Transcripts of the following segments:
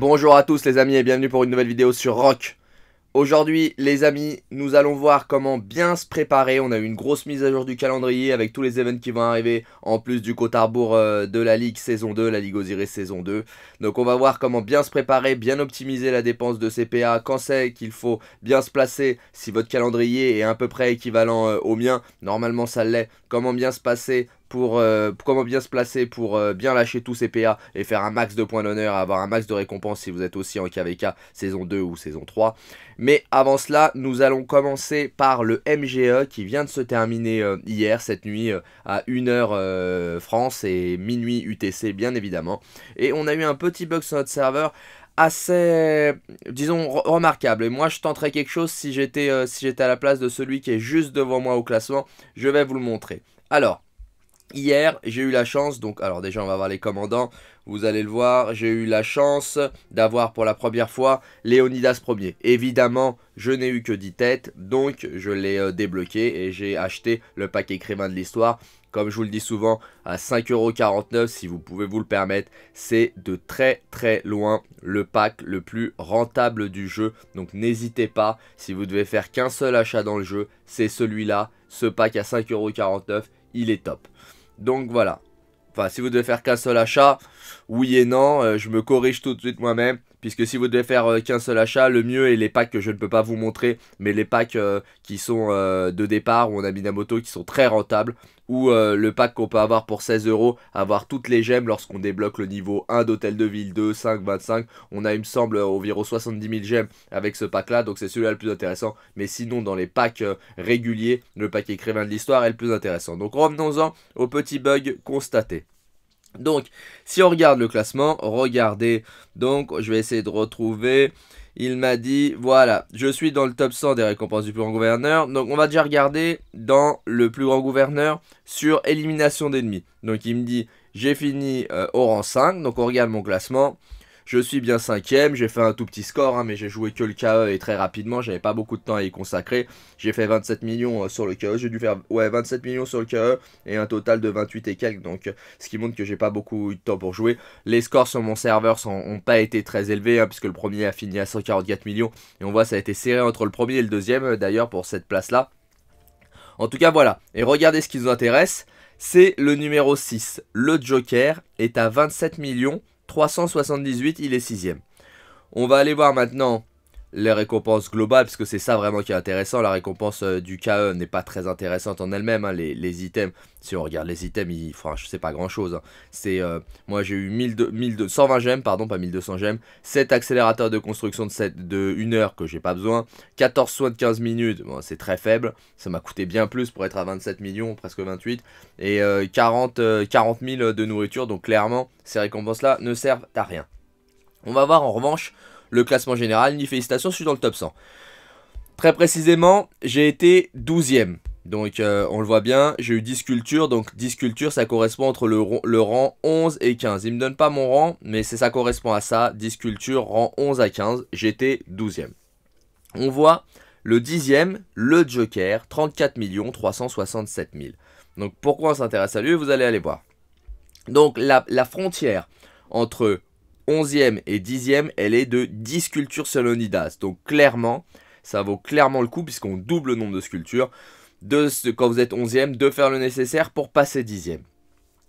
Bonjour à tous les amis et bienvenue pour une nouvelle vidéo sur Rock. Aujourd'hui les amis, nous allons voir comment bien se préparer. On a eu une grosse mise à jour du calendrier avec tous les événements qui vont arriver en plus du côte euh, de la Ligue saison 2, la Ligue Osiris saison 2. Donc on va voir comment bien se préparer, bien optimiser la dépense de CPA, quand c'est qu'il faut bien se placer si votre calendrier est à peu près équivalent euh, au mien. Normalement ça l'est, comment bien se passer pour euh, comment bien se placer pour euh, bien lâcher tous ces PA et faire un max de points d'honneur, avoir un max de récompenses si vous êtes aussi en KVK saison 2 ou saison 3. Mais avant cela, nous allons commencer par le MGE qui vient de se terminer euh, hier, cette nuit, à 1h France et minuit UTC bien évidemment. Et on a eu un petit bug sur notre serveur assez, euh, disons, remarquable. Et moi, je tenterais quelque chose si j'étais euh, si j'étais à la place de celui qui est juste devant moi au classement. Je vais vous le montrer. Alors, Hier, j'ai eu la chance, donc alors déjà on va voir les commandants, vous allez le voir, j'ai eu la chance d'avoir pour la première fois Léonidas Ier. Évidemment, je n'ai eu que 10 têtes, donc je l'ai euh, débloqué et j'ai acheté le pack écrivain de l'histoire. Comme je vous le dis souvent, à 5,49€, si vous pouvez vous le permettre, c'est de très très loin le pack le plus rentable du jeu. Donc n'hésitez pas, si vous devez faire qu'un seul achat dans le jeu, c'est celui-là, ce pack à 5,49€, il est top. Donc voilà. Enfin, si vous devez faire qu'un seul achat, oui et non, euh, je me corrige tout de suite moi-même puisque si vous devez faire euh, qu'un seul achat, le mieux est les packs que je ne peux pas vous montrer, mais les packs euh, qui sont euh, de départ où on a Minamoto, qui sont très rentables, ou le pack qu'on peut avoir pour 16 euros, avoir toutes les gemmes lorsqu'on débloque le niveau 1 d'hôtel de ville 2, 5, 25, on a il me semble environ 70 000 gemmes avec ce pack là, donc c'est celui-là le plus intéressant, mais sinon dans les packs réguliers, le pack écrivain de l'histoire est le plus intéressant. Donc revenons-en au petit bug constaté. Donc, si on regarde le classement, regardez. Donc, je vais essayer de retrouver. Il m'a dit, voilà, je suis dans le top 100 des récompenses du plus grand gouverneur. Donc, on va déjà regarder dans le plus grand gouverneur sur élimination d'ennemis. Donc, il me dit, j'ai fini euh, au rang 5. Donc, on regarde mon classement. Je suis bien cinquième, j'ai fait un tout petit score, hein, mais j'ai joué que le KE et très rapidement, j'avais pas beaucoup de temps à y consacrer. J'ai fait 27 millions euh, sur le KE, j'ai dû faire ouais, 27 millions sur le KE et un total de 28 et quelques, donc euh, ce qui montre que j'ai pas beaucoup de temps pour jouer. Les scores sur mon serveur n'ont pas été très élevés, hein, puisque le premier a fini à 144 millions, et on voit ça a été serré entre le premier et le deuxième, euh, d'ailleurs, pour cette place-là. En tout cas, voilà. Et regardez ce qui nous intéresse. C'est le numéro 6. Le Joker est à 27 millions 378, il est sixième. On va aller voir maintenant les récompenses globales, parce que c'est ça vraiment qui est intéressant. La récompense euh, du KE n'est pas très intéressante en elle-même. Hein, les, items, si on regarde les items, il, je c'est pas grand-chose. Hein. C'est, euh, moi j'ai eu 120 gemmes, pardon, pas 1200 gemmes, 7 accélérateurs de construction de, de 1 heure que j'ai pas besoin, 14 soins de 15 minutes, c'est très faible, ça m'a coûté bien plus pour être à 27 millions, presque 28, et 40, 40 000 de nourriture, donc clairement, ces récompenses-là ne servent à rien. On va voir en revanche le classement général, ni félicitations, je suis dans le top 100. Très précisément, j'ai été 12ème. Donc euh, on le voit bien, j'ai eu 10 cultures. donc 10 cultures, ça correspond entre le, rang 11 et 15. Il me donne pas mon rang, mais ça correspond à ça, 10 cultures, rang 11 à 15, j'étais 12e. On voit le 10e, le Joker, 34 367 000. Donc pourquoi on s'intéresse à lui, vous allez aller voir. Donc la, la frontière entre 11e et 10e, elle est de 10 sculptures solonidas. Donc clairement, ça vaut clairement le coup puisqu'on double le nombre de sculptures de, quand vous êtes 11e de faire le nécessaire pour passer 10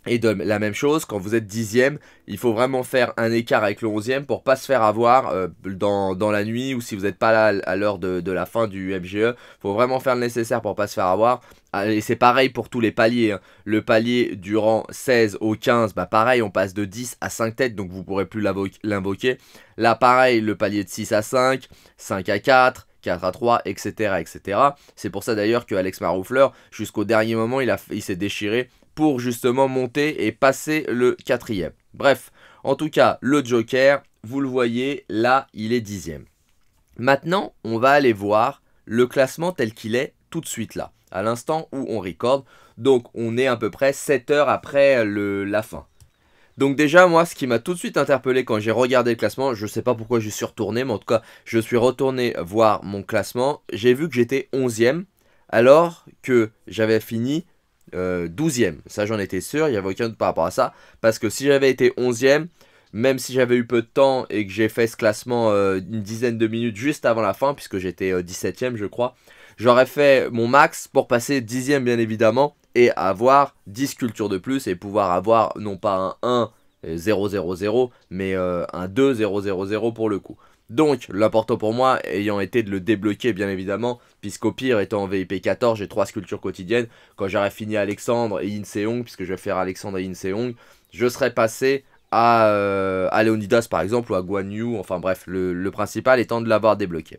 et la même chose, quand vous êtes dixième, il faut vraiment faire un écart avec le onzième pour pas se faire avoir euh, dans, la nuit ou si vous n'êtes pas là à l'heure de, la fin du MGE. faut vraiment faire le nécessaire pour pas se faire avoir. Ah, et c'est pareil pour tous les paliers. Hein. Le palier durant 16 au 15, bah pareil, on passe de 10 à 5 têtes, donc vous ne pourrez plus l'invoquer. Là, pareil, le palier de 6 à 5, 5 à 4, 4 à 3, etc. etc. C'est pour ça d'ailleurs que Alex Maroufleur, jusqu'au dernier moment, il, il s'est déchiré pour justement monter et passer le quatrième. Bref, en tout cas, le Joker, vous le voyez, là, il est dixième. Maintenant, on va aller voir le classement tel qu'il est tout de suite là, à l'instant où on record. Donc, on est à peu près 7 heures après la fin. Donc déjà, moi, ce qui m'a tout de suite interpellé quand j'ai regardé le classement, je ne sais pas pourquoi je suis retourné, mais en tout cas, je suis retourné voir mon classement. J'ai vu que j'étais 11 e alors que j'avais fini 12e. Euh, ça, j'en étais sûr, il n'y avait aucun doute par rapport à ça. Parce que si j'avais été 11e, même si j'avais eu peu de temps et que j'ai fait ce classement euh, une dizaine de minutes juste avant la fin, puisque j'étais 17 euh, e je crois, j'aurais fait mon max pour passer 10 e bien évidemment, et avoir 10 cultures de plus et pouvoir avoir non pas un 1. 0 0 0 mais un 2 0 0 0 pour le coup donc, l'important pour moi, ayant été de le débloquer, bien évidemment, puisqu'au pire, étant en VIP 14, j'ai trois sculptures quotidiennes. Quand j'aurai fini Alexandre et Inseong, puisque je vais faire Alexandre et Inseong, je serai passé euh, à, Leonidas, par exemple, ou à Guan Yu. Enfin bref, le, principal étant de l'avoir débloqué.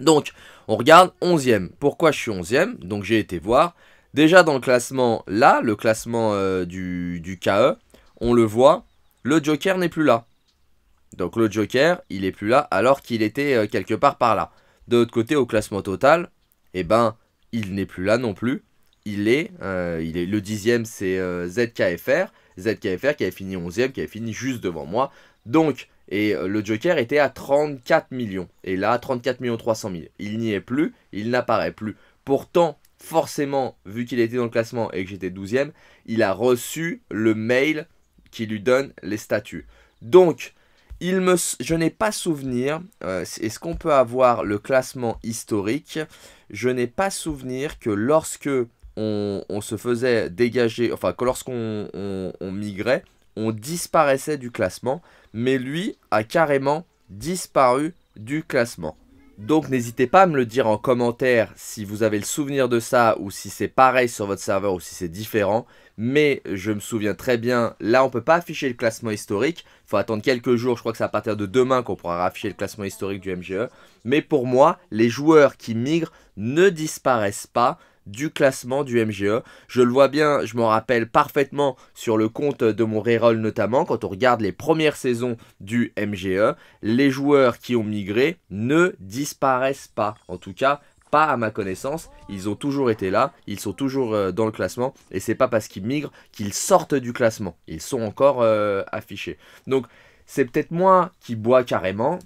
Donc, on regarde 11ème. Pourquoi je suis 11ème Donc, j'ai été voir. Déjà dans le classement, là, le classement euh, du KE, on le voit, le Joker n'est plus là. Donc le Joker, il est plus là alors qu'il était euh, quelque part par là. De l'autre côté, au classement total, eh ben, il n'est plus là non plus. Il est, euh, il est le dixième, c'est euh, ZKFR. ZKFR qui avait fini 11e, qui avait fini juste devant moi. Donc, et le Joker était à 34 millions. Et là, 34 millions 300 000. Il n'y est plus, il n'apparaît plus. Pourtant, forcément, vu qu'il était dans le classement et que j'étais 12e, il a reçu le mail qui lui donne les statuts. Donc, il me, je n'ai pas souvenir, euh, est-ce qu'on peut avoir le classement historique Je n'ai pas souvenir que lorsque on, se faisait dégager, enfin que lorsqu'on migrait, on disparaissait du classement, mais lui a carrément disparu du classement. Donc n'hésitez pas à me le dire en commentaire si vous avez le souvenir de ça ou si c'est pareil sur votre serveur ou si c'est différent mais je me souviens très bien, là on ne peut pas afficher le classement historique, il faut attendre quelques jours, je crois que c'est à partir de demain qu'on pourra afficher le classement historique du MGE, mais pour moi, les joueurs qui migrent ne disparaissent pas du classement du MGE. Je le vois bien, je m'en rappelle parfaitement sur le compte de mon reroll notamment, quand on regarde les premières saisons du MGE, les joueurs qui ont migré ne disparaissent pas. En tout cas, à ma connaissance. Ils ont toujours été là, ils sont toujours euh, dans le classement et c'est pas parce qu'ils migrent qu'ils sortent du classement. Ils sont encore euh, affichés. Donc c'est peut-être moi qui bois carrément,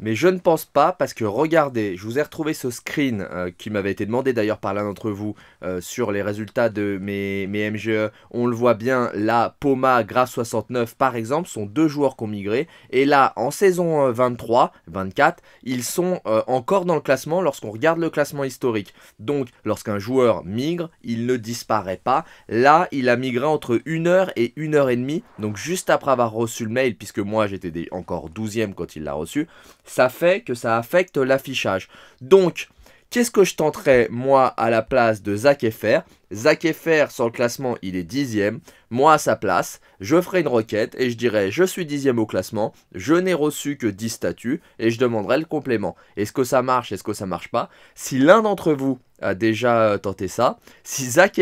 mais je ne pense pas parce que regardez, je vous ai retrouvé ce screen euh, qui m'avait été demandé d'ailleurs par l'un d'entre vous euh, sur les résultats de mes, mes, MGE. On le voit bien, là, Poma, Gras 69 par exemple, sont deux joueurs qui ont migré. Et là, en saison 23, euh, 24, ils sont encore dans le classement lorsqu'on regarde le classement historique. Donc, lorsqu'un joueur migre, il ne disparaît pas. Là, il a migré entre 1h et 1h30, donc juste après avoir reçu le mail, puisque moi j'étais encore 12ème quand il l'a reçu ça fait que ça affecte l'affichage. Donc, qu'est-ce que je tenterai moi à la place de Zach FR Zach sur le classement, il est dixième. Moi à sa place, je ferai une requête et je dirais je suis dixième au classement, je n'ai reçu que 10 statuts et je demanderai le complément. Est-ce que ça marche Est-ce que ça marche pas Si l'un d'entre vous a déjà tenté ça, si Zach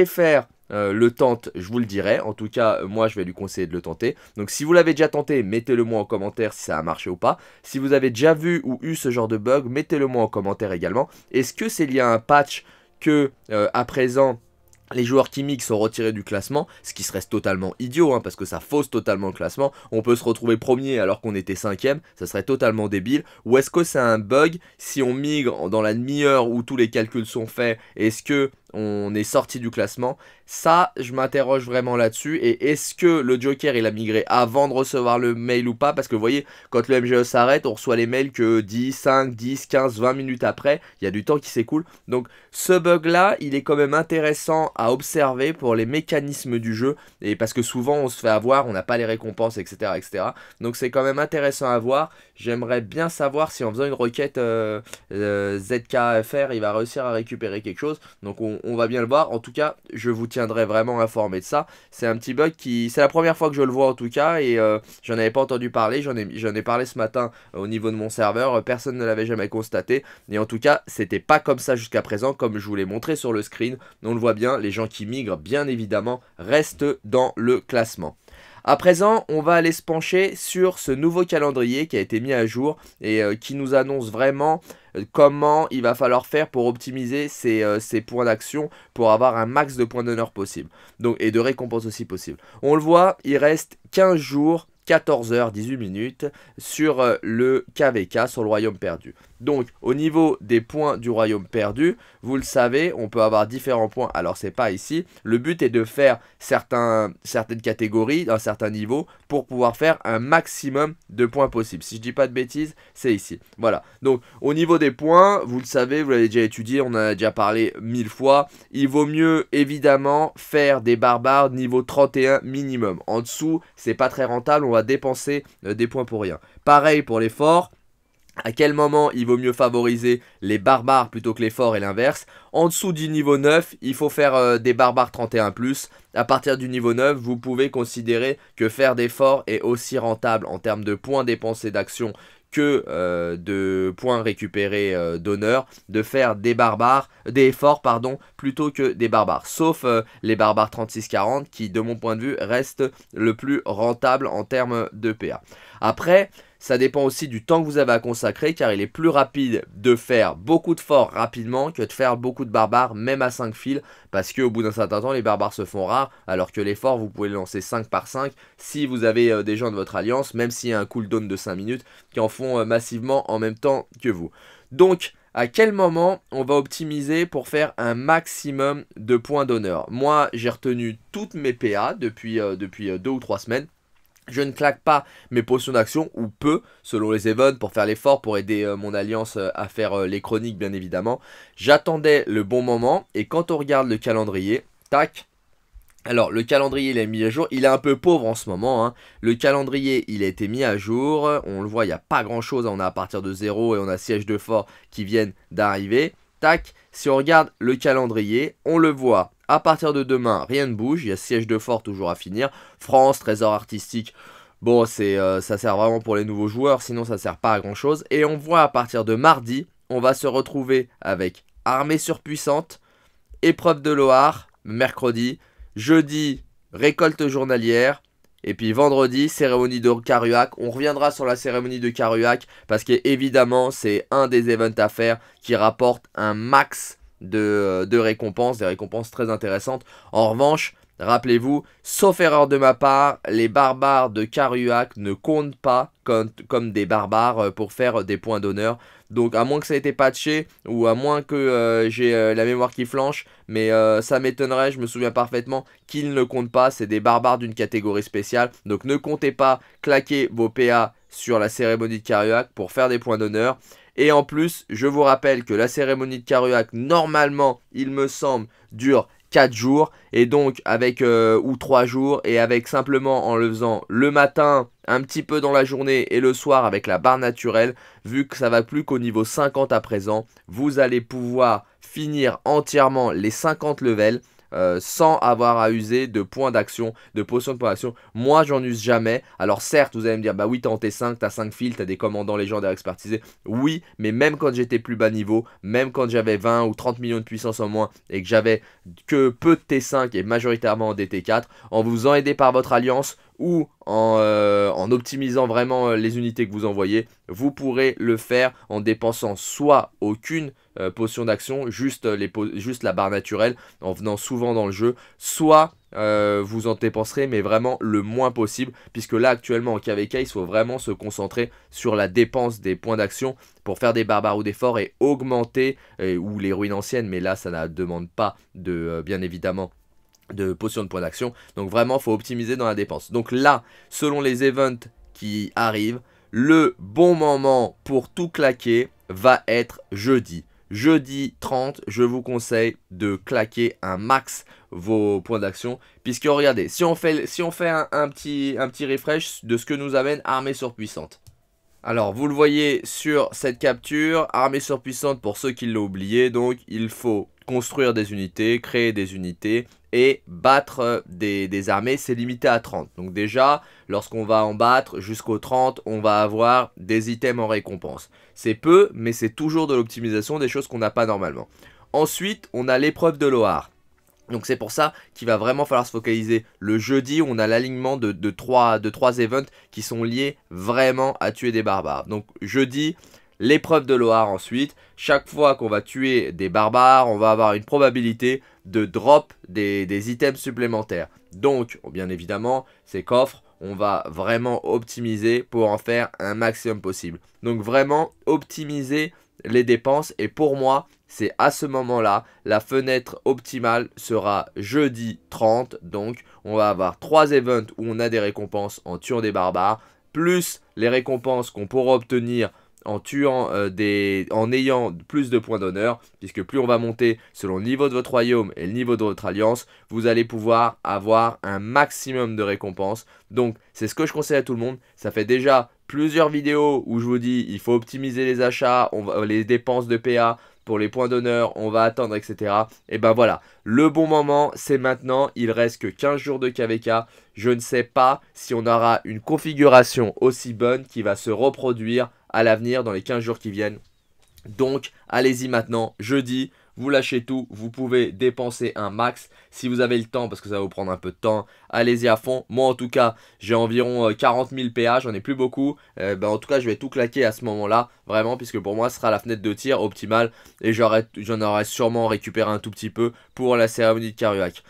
euh, le tente, je vous le dirai. En tout cas, euh, moi, je vais lui conseiller de le tenter. Donc, si vous l'avez déjà tenté, mettez-le moi en commentaire si ça a marché ou pas. Si vous avez déjà vu ou eu ce genre de bug, mettez-le moi en commentaire également. Est-ce que c'est lié à un patch que, euh, à présent, les joueurs migrent sont retirés du classement, ce qui serait totalement idiot, hein, parce que ça fausse totalement le classement. On peut se retrouver premier alors qu'on était cinquième, ça serait totalement débile. Ou est-ce que c'est un bug si on migre dans la demi-heure où tous les calculs sont faits Est-ce que on est sorti du classement. Ça, je m'interroge vraiment là-dessus. Et est-ce que le Joker, il a migré avant de recevoir le mail ou pas Parce que vous voyez, quand le MGE s'arrête, on reçoit les mails que 10, 5, 10, 15, 20 minutes après. Il y a du temps qui s'écoule. Donc ce bug-là, il est quand même intéressant à observer pour les mécanismes du jeu. Et parce que souvent, on se fait avoir, on n'a pas les récompenses, etc. etc. Donc c'est quand même intéressant à voir. J'aimerais bien savoir si en faisant une requête euh, euh, ZKFR, il va réussir à récupérer quelque chose. Donc on, on va bien le voir. En tout cas, je vous tiendrai vraiment informé de ça. C'est un petit bug qui... C'est la première fois que je le vois en tout cas et euh, j'en avais pas entendu parler. J'en ai, ai parlé ce matin euh, au niveau de mon serveur. Euh, personne ne l'avait jamais constaté. Et en tout cas, c'était pas comme ça jusqu'à présent comme je vous l'ai montré sur le screen. On le voit bien, les gens qui migrent, bien évidemment, restent dans le classement. À présent, on va aller se pencher sur ce nouveau calendrier qui a été mis à jour et euh, qui nous annonce vraiment euh, comment il va falloir faire pour optimiser ses, euh, points d'action pour avoir un max de points d'honneur possible donc, et de récompense aussi possible. On le voit, il reste 15 jours 14h18 minutes sur euh, le KVK, sur le royaume perdu. Donc au niveau des points du royaume perdu, vous le savez, on peut avoir différents points. Alors c'est pas ici. Le but est de faire certaines catégories d'un certain niveau pour pouvoir faire un maximum de points possibles. Si je dis pas de bêtises, c'est ici. Voilà. Donc au niveau des points, vous le savez, vous l'avez déjà étudié, on en a déjà parlé mille fois. Il vaut mieux évidemment faire des barbares niveau 31 minimum. En dessous, c'est pas très rentable. On dépenser euh, des points pour rien. Pareil pour les forts. À quel moment il vaut mieux favoriser les barbares plutôt que les forts et l'inverse En dessous du niveau 9, il faut faire euh, des barbares 31+. À partir du niveau 9, vous pouvez considérer que faire des forts est aussi rentable en termes de points dépensés d'action que euh, de points récupérés euh, d'honneur de faire des barbares, des efforts pardon, plutôt que des barbares. Sauf euh, les barbares 36-40 qui de mon point de vue restent le plus rentable en termes de PA. Après, ça dépend aussi du temps que vous avez à consacrer car il est plus rapide de faire beaucoup de forts rapidement que de faire beaucoup de barbares même à 5 fils parce qu'au bout d'un certain temps les barbares se font rares alors que les forts vous pouvez les lancer 5 par 5 si vous avez euh, des gens de votre alliance même s'il y a un cooldown de 5 minutes qui en font euh, massivement en même temps que vous. Donc à quel moment on va optimiser pour faire un maximum de points d'honneur. Moi, j'ai retenu toutes mes PA depuis, 2 euh, depuis deux ou 3 semaines. Je ne claque pas mes potions d'action, ou peu, selon les events, pour faire l'effort, pour aider euh, mon alliance euh, à faire euh, les chroniques, bien évidemment. J'attendais le bon moment, et quand on regarde le calendrier, tac, alors le calendrier il est mis à jour, il est un peu pauvre en ce moment. Hein. Le calendrier il a été mis à jour, on le voit il n'y a pas grand chose, hein. on a à partir de zéro et on a siège de fort qui viennent d'arriver. Tac, si on regarde le calendrier, on le voit. À partir de demain, rien ne bouge. Il y a siège de fort toujours à finir. France, trésor artistique. Bon, c'est, euh, ça sert vraiment pour les nouveaux joueurs, sinon ça sert pas à grand chose. Et on voit à partir de mardi, on va se retrouver avec armée surpuissante, épreuve de Loire, mercredi, jeudi, récolte journalière, et puis vendredi, cérémonie de Caruac. On reviendra sur la cérémonie de Caruac parce qu'évidemment, c'est un des events à faire qui rapporte un max de, euh, de récompenses, des récompenses très intéressantes. En revanche, Rappelez-vous, sauf erreur de ma part, les barbares de Caruac ne comptent pas comme, des barbares euh, pour faire euh, des points d'honneur. Donc à moins que ça ait été patché, ou à moins que euh, j'ai la mémoire qui flanche, mais ça m'étonnerait, je me souviens parfaitement qu'ils ne comptent pas, c'est des barbares d'une catégorie spéciale. Donc ne comptez pas claquer vos PA sur la cérémonie de Caruac pour faire des points d'honneur. Et en plus, je vous rappelle que la cérémonie de Caruac, normalement, il me semble, dure 4 jours et donc avec euh, ou 3 jours et avec simplement en le faisant le matin un petit peu dans la journée et le soir avec la barre naturelle vu que ça va plus qu'au niveau 50 à présent vous allez pouvoir finir entièrement les 50 levels euh, sans avoir à user de points d'action, de potions de points d'action. Moi, j'en use jamais. Alors certes, vous allez me dire, bah oui, t'es en T5, t'as 5 fils, t'as des commandants légendaires expertisés. Oui, mais même quand j'étais plus bas niveau, même quand j'avais 20 ou 30 millions de puissance en moins et que j'avais que peu de T5 et majoritairement des t 4 en vous en aidé par votre alliance, ou euh, en, optimisant vraiment euh, les unités que vous envoyez, vous pourrez le faire en dépensant soit aucune euh, potion d'action, juste, juste la barre naturelle, en venant souvent dans le jeu, soit vous en dépenserez, mais vraiment le moins possible, puisque là actuellement en KVK, il faut vraiment se concentrer sur la dépense des points d'action pour faire des barbares ou des forts et augmenter, ou les ruines anciennes, mais là ça ne demande pas de, bien évidemment, de potions de points d'action. Donc vraiment, faut optimiser dans la dépense. Donc là, selon les events qui arrivent, le bon moment pour tout claquer va être jeudi. Jeudi 30, je vous conseille de claquer un max vos points d'action. Puisque regardez, si on fait, si on fait un, un, petit, un petit refresh de ce que nous amène Armée Surpuissante. Alors, vous le voyez sur cette capture, Armée Surpuissante, pour ceux qui l'ont oublié, donc il faut construire des unités, créer des unités, et battre euh, des, armées, c'est limité à 30. Donc déjà, lorsqu'on va en battre jusqu'au 30, on va avoir des items en récompense. C'est peu, mais c'est toujours de l'optimisation, des choses qu'on n'a pas normalement. Ensuite, on a l'épreuve de Loire. Donc c'est pour ça qu'il va vraiment falloir se focaliser. Le jeudi, on a l'alignement de, de 3 events qui sont liés vraiment à tuer des barbares. Donc jeudi, L'épreuve de Loire ensuite, chaque fois qu'on va tuer des barbares, on va avoir une probabilité de drop des, des items supplémentaires. Donc, bien évidemment, ces coffres, on va vraiment optimiser pour en faire un maximum possible. Donc vraiment optimiser les dépenses et pour moi c'est à ce moment là la fenêtre optimale sera jeudi 30 donc on va avoir trois events où on a des récompenses en tuant des barbares plus les récompenses qu'on pourra obtenir en tuant euh, des. en ayant plus de points d'honneur, puisque plus on va monter selon le niveau de votre royaume et le niveau de votre alliance, vous allez pouvoir avoir un maximum de récompenses. Donc c'est ce que je conseille à tout le monde. Ça fait déjà plusieurs vidéos où je vous dis il faut optimiser les achats, on les dépenses de PA, pour les points d'honneur, on va attendre, etc. Et ben voilà, le bon moment, c'est maintenant. Il reste que 15 jours de KVK. Je ne sais pas si on aura une configuration aussi bonne qui va se reproduire à l'avenir dans les 15 jours qui viennent. Donc, allez-y maintenant, jeudi vous lâchez tout, vous pouvez dépenser un max si vous avez le temps parce que ça va vous prendre un peu de temps, allez-y à fond. Moi en tout cas, j'ai environ 40 000 PA, j'en ai plus beaucoup. Euh, ben, en tout cas, je vais tout claquer à ce moment-là, vraiment, puisque pour moi, ce sera la fenêtre de tir optimale et j'en aurai sûrement récupéré un tout petit peu pour la cérémonie de Karuak.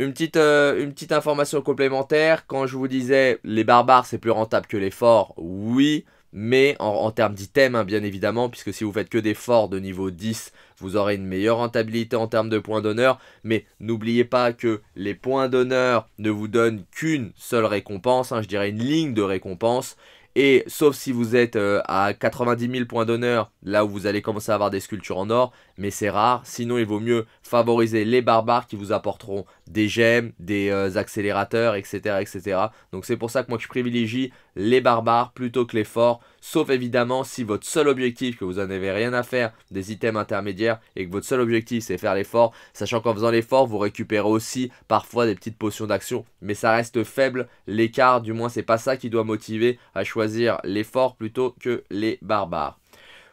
Euh, une petite information complémentaire, quand je vous disais les barbares c'est plus rentable que les forts, oui, mais en, termes d'items hein, bien évidemment, puisque si vous faites que des forts de niveau 10, vous aurez une meilleure rentabilité en termes de points d'honneur, mais n'oubliez pas que les points d'honneur ne vous donnent qu'une seule récompense, hein, je dirais une ligne de récompense, et sauf si vous êtes euh, à 90 000 points d'honneur, là où vous allez commencer à avoir des sculptures en or, mais c'est rare, sinon il vaut mieux favoriser les barbares qui vous apporteront des gemmes, des euh, accélérateurs, etc., etc. Donc c'est pour ça que moi je privilégie les barbares plutôt que les forts, sauf évidemment si votre seul objectif, que vous n'en avez rien à faire des items intermédiaires et que votre seul objectif c'est faire l'effort. sachant qu'en faisant l'effort, vous récupérez aussi parfois des petites potions d'action, mais ça reste faible l'écart, du moins c'est pas ça qui doit motiver à choisir les forts plutôt que les barbares.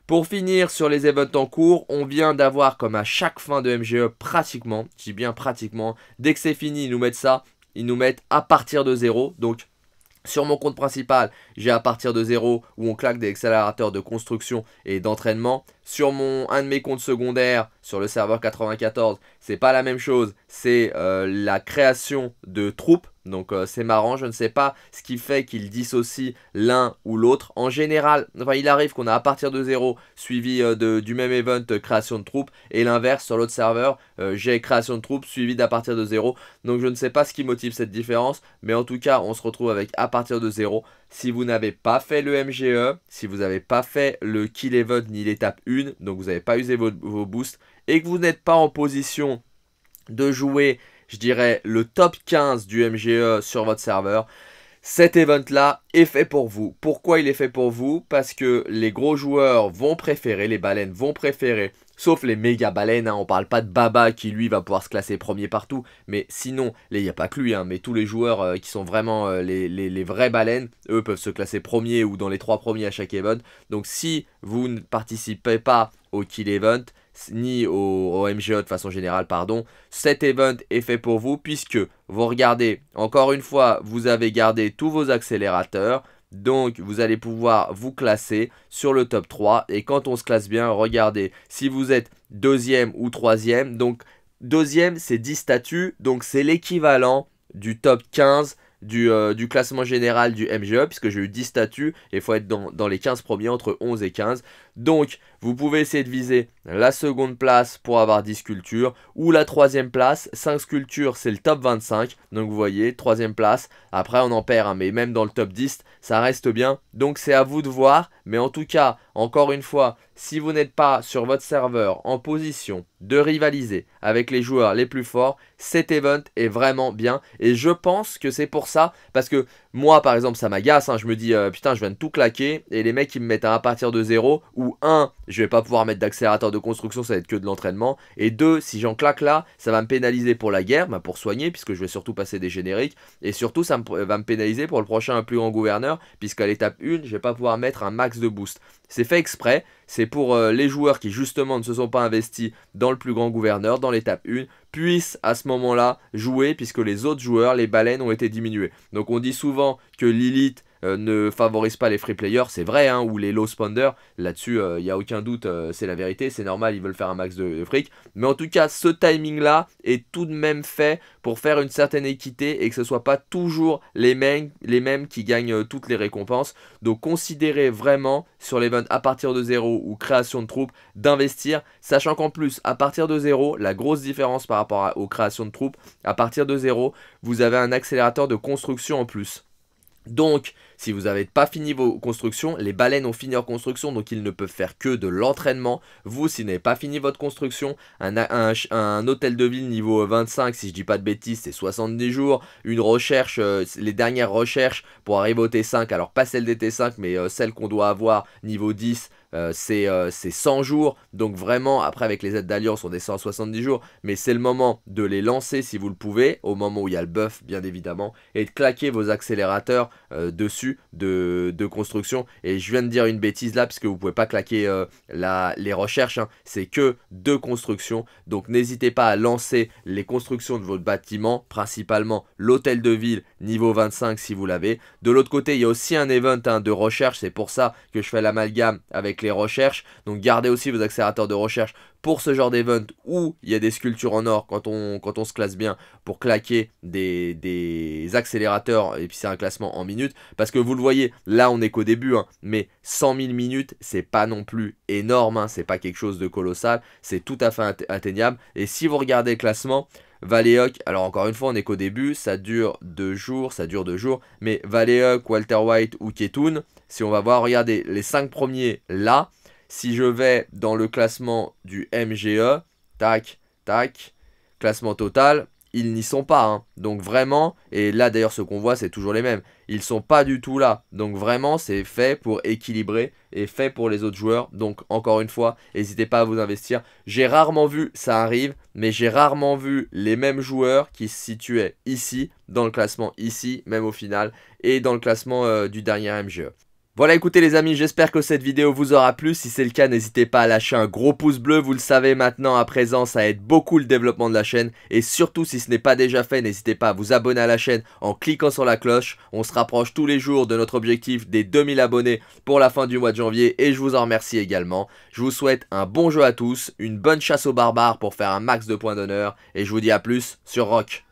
Pour finir sur les events en cours, on vient d'avoir comme à chaque fin de MGE pratiquement, si bien pratiquement, dès que c'est fini ils nous mettent ça, ils nous mettent à partir de zéro, donc sur mon compte principal, j'ai à partir de zéro où on claque des accélérateurs de construction et d'entraînement sur mon, un de mes comptes secondaires, sur le serveur 94, c'est pas la même chose, c'est euh, la création de troupes. Donc euh, c'est marrant, je ne sais pas ce qui fait qu'il dissocie l'un ou l'autre. En général, il arrive qu'on a à partir de zéro suivi euh, de, du même event création de troupes et l'inverse sur l'autre serveur, j'ai création de troupes suivi d'à partir de zéro. Donc je ne sais pas ce qui motive cette différence, mais en tout cas on se retrouve avec à partir de zéro. Si vous n'avez pas fait le MGE, si vous n'avez pas fait le kill event ni l'étape 1, donc vous n'avez pas usé vos boosts, et que vous n'êtes pas en position de jouer, je dirais, le top 15 du MGE sur votre serveur, cet event-là est fait pour vous. Pourquoi il est fait pour vous Parce que les gros joueurs vont préférer, les baleines vont préférer Sauf les méga baleines, on hein, on parle pas de Baba qui lui va pouvoir se classer premier partout, mais sinon, il n'y a pas que lui, hein, mais tous les joueurs euh, qui sont vraiment euh, les, vrais baleines, eux peuvent se classer premier ou dans les trois premiers à chaque event. Donc si vous ne participez pas au kill event, ni au, au MGO de façon générale, pardon, cet event est fait pour vous puisque vous regardez, encore une fois, vous avez gardé tous vos accélérateurs, donc vous allez pouvoir vous classer sur le top 3. Et quand on se classe bien, regardez, si vous êtes deuxième ou troisième, donc deuxième c'est 10 statuts, donc c'est l'équivalent du top 15 euh, du, classement général du MGE, puisque j'ai eu 10 statuts, et il faut être dans, dans, les 15 premiers, entre 11 et 15. Donc, vous pouvez essayer de viser la seconde place pour avoir 10 sculptures ou la troisième place. 5 sculptures, c'est le top 25. Donc, vous voyez, troisième place. Après, on en perd, hein, mais même dans le top 10, ça reste bien. Donc, c'est à vous de voir. Mais en tout cas, encore une fois, si vous n'êtes pas sur votre serveur en position de rivaliser avec les joueurs les plus forts, cet event est vraiment bien. Et je pense que c'est pour ça, parce que moi, par exemple, ça m'agace. Hein. je me dis, euh, putain, je viens de tout claquer. Et les mecs, ils me mettent à partir de zéro où 1, je vais pas pouvoir mettre d'accélérateur de construction, ça va être que de l'entraînement. Et 2, si j'en claque là, ça va me pénaliser pour la guerre, bah, pour soigner, puisque je vais surtout passer des génériques. Et surtout, ça va me pénaliser pour le prochain plus grand gouverneur, puisqu'à l'étape 1, je vais pas pouvoir mettre un max de boost. C'est fait exprès, c'est pour euh, les joueurs qui justement ne se sont pas investis dans le plus grand gouverneur, dans l'étape 1, puissent à ce moment-là jouer, puisque les autres joueurs, les baleines, ont été diminués. Donc on dit souvent que Lilith euh, ne favorise pas les free players, c'est vrai, hein, ou les low spenders. Là-dessus, il euh, y n'y a aucun doute, euh, c'est la vérité, c'est normal, ils veulent faire un max de, fric. Mais en tout cas, ce timing-là est tout de même fait pour faire une certaine équité et que ce ne soit pas toujours les mêmes, les mêmes qui gagnent toutes les récompenses. Donc considérez vraiment sur l'event à partir de zéro, ou création de troupes d'investir, sachant qu'en plus, à partir de zéro, la grosse différence par rapport aux créations de troupes, à partir de zéro, vous avez un accélérateur de construction en plus. Donc, si vous n'avez pas fini vos constructions, les baleines ont fini leur construction, donc ils ne peuvent faire que de l'entraînement. Vous, si vous n'avez pas fini votre construction, un, hôtel de ville niveau 25, si je dis pas de bêtises, c'est 70 jours. Une recherche, euh, les dernières recherches pour arriver au T5, alors pas celle des T5, mais euh, celle qu'on doit avoir niveau 10, euh, c'est 100 jours. Donc vraiment, après avec les aides d'alliance, on descend à 70 jours. Mais c'est le moment de les lancer si vous le pouvez, au moment où il y a le buff bien évidemment, et de claquer vos accélérateurs euh, dessus de, construction. Et je viens de dire une bêtise là, puisque que vous pouvez pas claquer euh, les recherches. Hein. C'est que de construction Donc n'hésitez pas à lancer les constructions de votre bâtiment, principalement l'hôtel de ville niveau 25 si vous l'avez. De l'autre côté, il y a aussi un event hein, de recherche. C'est pour ça que je fais l'amalgame avec les recherches. Donc gardez aussi vos accélérateurs de recherche pour ce genre d'event où il y a des sculptures en or quand on, quand on se classe bien pour claquer des, accélérateurs et puis c'est un classement en minutes parce que vous le voyez là on est qu'au début hein, mais 100 000 minutes c'est pas non plus énorme hein, c'est pas quelque chose de colossal c'est tout à fait atteignable et si vous regardez le classement Valéoc, alors encore une fois, on est qu'au début, ça dure deux jours, ça dure deux jours, mais Valéoc, Walter White ou Ketun, si on va voir, regardez, les cinq premiers là, si je vais dans le classement du MGE, tac, tac, classement total, ils n'y sont pas. Hein. Donc vraiment, et là d'ailleurs ce qu'on voit c'est toujours les mêmes, ils ne sont pas du tout là. Donc vraiment c'est fait pour équilibrer et fait pour les autres joueurs. Donc encore une fois, n'hésitez pas à vous investir. J'ai rarement vu, ça arrive, mais j'ai rarement vu les mêmes joueurs qui se situaient ici, dans le classement ici, même au final, et dans le classement euh, du dernier MGE. Voilà écoutez les amis, j'espère que cette vidéo vous aura plu. Si c'est le cas, n'hésitez pas à lâcher un gros pouce bleu, vous le savez maintenant à présent, ça aide beaucoup le développement de la chaîne. Et surtout, si ce n'est pas déjà fait, n'hésitez pas à vous abonner à la chaîne en cliquant sur la cloche. On se rapproche tous les jours de notre objectif des 2000 abonnés pour la fin du mois de janvier et je vous en remercie également. Je vous souhaite un bon jeu à tous, une bonne chasse aux barbares pour faire un max de points d'honneur et je vous dis à plus sur Rock.